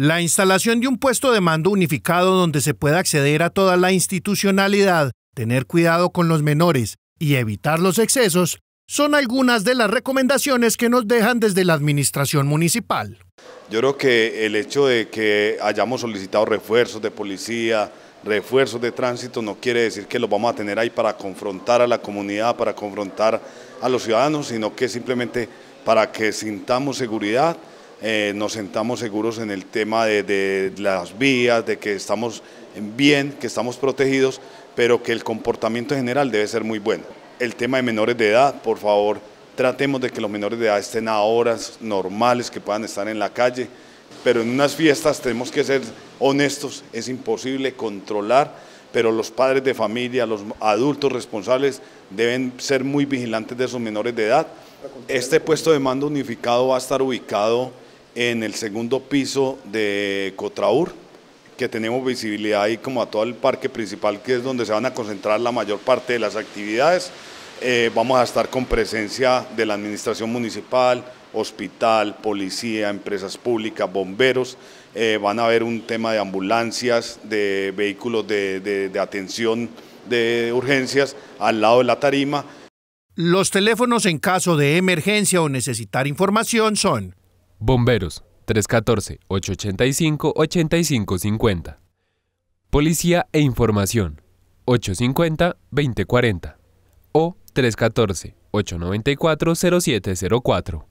La instalación de un puesto de mando unificado donde se pueda acceder a toda la institucionalidad, tener cuidado con los menores y evitar los excesos son algunas de las recomendaciones que nos dejan desde la Administración Municipal. Yo creo que el hecho de que hayamos solicitado refuerzos de policía, refuerzos de tránsito, no quiere decir que los vamos a tener ahí para confrontar a la comunidad, para confrontar a los ciudadanos, sino que simplemente para que sintamos seguridad eh, nos sentamos seguros en el tema de, las vías, de que estamos bien, que estamos protegidos, pero que el comportamiento general debe ser muy bueno. El tema de menores de edad, por favor, tratemos de que los menores de edad estén a horas normales, que puedan estar en la calle, pero en unas fiestas tenemos que ser honestos, es imposible controlar, pero los padres de familia, los adultos responsables deben ser muy vigilantes de esos menores de edad. Este puesto de mando unificado va a estar ubicado en el segundo piso de Cotraur, que tenemos visibilidad ahí como a todo el parque principal, que es donde se van a concentrar la mayor parte de las actividades. Eh, vamos a estar con presencia de la administración municipal, hospital, policía, empresas públicas, bomberos. Eh, van a haber un tema de ambulancias, de vehículos de atención de urgencias al lado de la tarima. Los teléfonos en caso de emergencia o necesitar información son Bomberos 314-885-8550. Policía e Información 850-2040 o 314-894-0704.